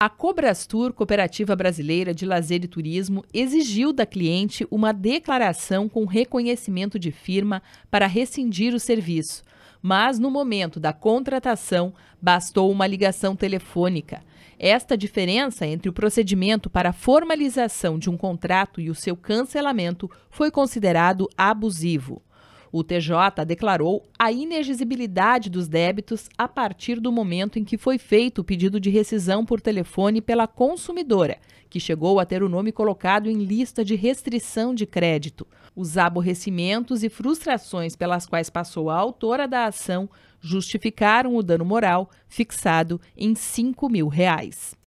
A Cobrastur, Cooperativa Brasileira de Lazer e Turismo, exigiu da cliente uma declaração com reconhecimento de firma para rescindir o serviço. Mas no momento da contratação, bastou uma ligação telefônica. Esta diferença entre o procedimento para a formalização de um contrato e o seu cancelamento foi considerado abusivo. O TJ declarou a inexigibilidade dos débitos a partir do momento em que foi feito o pedido de rescisão por telefone pela consumidora, que chegou a ter o nome colocado em lista de restrição de crédito. Os aborrecimentos e frustrações pelas quais passou a autora da ação justificaram o dano moral fixado em 5 mil reais.